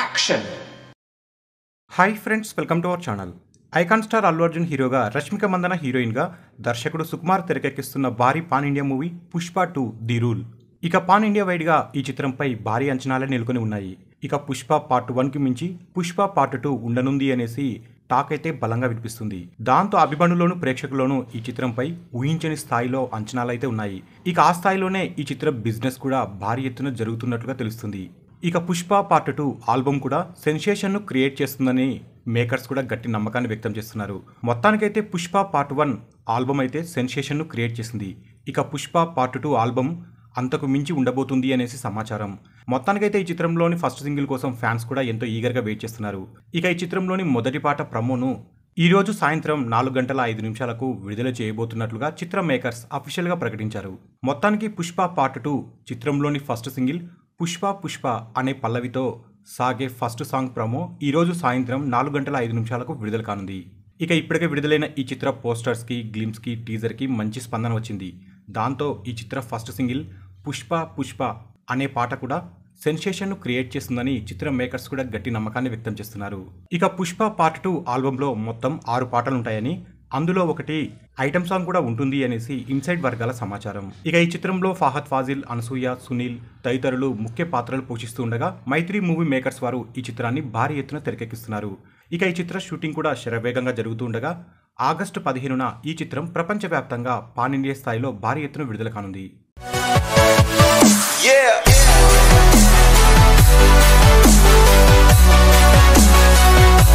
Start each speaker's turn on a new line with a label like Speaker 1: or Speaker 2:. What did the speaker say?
Speaker 1: action hi friends welcome to our channel icon star Allu Arjun హీరోగా రష్మిక మందన హీరోయిన్గా దర్శకుడు సుకుమార్ తెరకెక్కిస్తున్న భారీ pan India movie Pushpa two the rule ఇక పాన్ ఇండియా వైడ్గా ఈ చిత్రంపై భారీ అంచనాలే నెలకొని ఉన్నాయి ఇక పుష్ప పార్ట్ వన్కి మించి పుష్ప పార్ట్ టూ ఉండనుంది అనేసి టాక్ అయితే బలంగా వినిపిస్తుంది దాంతో అభిమానులోను ప్రేక్షకులను ఈ చిత్రంపై ఊహించని స్థాయిలో అంచనాలైతే ఉన్నాయి ఇక ఆ స్థాయిలోనే ఈ చిత్ర బిజినెస్ కూడా భారీ ఎత్తున జరుగుతున్నట్లుగా తెలుస్తుంది ఇక పుష్ప పార్ట్ టూ ఆల్బమ్ కూడా సెన్సేషన్ను క్రియేట్ చేస్తుందని మేకర్స్ కూడా గట్టి నమ్మకాన్ని వ్యక్తం చేస్తున్నారు మొత్తానికైతే పుష్ప పార్ట్ వన్ ఆల్బమ్ అయితే సెన్సేషన్ను క్రియేట్ చేసింది ఇక పుష్ప పార్ట్ టూ ఆల్బమ్ అంతకు మించి ఉండబోతుంది అనేసి సమాచారం మొత్తానికైతే ఈ చిత్రంలోని ఫస్ట్ సింగిల్ కోసం ఫ్యాన్స్ కూడా ఎంతో ఈగర్గా వెయిట్ చేస్తున్నారు ఇక ఈ చిత్రంలోని మొదటి పాట ప్రమోను ఈరోజు సాయంత్రం నాలుగు గంటల ఐదు నిమిషాలకు విడుదల చేయబోతున్నట్లుగా చిత్ర మేకర్స్ అఫీషియల్గా ప్రకటించారు మొత్తానికి పుష్ప పార్ట్ టూ చిత్రంలోని ఫస్ట్ సింగిల్ పుష్ప పుష్ప అనే పల్లవితో సాగే ఫస్ట్ సాంగ్ ప్రమో ఈరోజు సాయంత్రం నాలుగు గంటల ఐదు నిమిషాలకు విడుదల కానుంది ఇక ఇప్పటికే విడుదలైన ఈ చిత్ర పోస్టర్స్కి గ్లిమ్స్కి టీజర్కి మంచి స్పందన వచ్చింది దాంతో ఈ చిత్ర ఫస్ట్ సింగిల్ పుష్ప పుష్ప అనే పాట కూడా సెన్సేషన్ను క్రియేట్ చేస్తుందని చిత్రం మేకర్స్ కూడా గట్టి నమ్మకాన్ని వ్యక్తం చేస్తున్నారు ఇక పుష్ప పార్ట్ టూ ఆల్బంలో మొత్తం ఆరు పాటలుంటాయని అందులో ఒకటి ఐటమ్ సాంగ్ కూడా ఉంటుంది అనేసి ఇన్సైడ్ వర్గాల సమాచారం ఇక ఈ చిత్రంలో ఫాహద్ ఫాజిల్ అనసూయ సునీల్ తదితరులు ముఖ్య పాత్రలు పోషిస్తూ ఉండగా మైత్రి మూవీ మేకర్స్ వారు ఈ చిత్రాన్ని భారీ ఎత్తున తెరకెక్కిస్తున్నారు ఇక ఈ చిత్ర షూటింగ్ కూడా శరవేగంగా జరుగుతూ ఉండగా ఆగస్టు పదిహేనున ఈ చిత్రం ప్రపంచవ్యాప్తంగా పాన్ ఇండియా స్థాయిలో భారీ ఎత్తున విడుదల కానుంది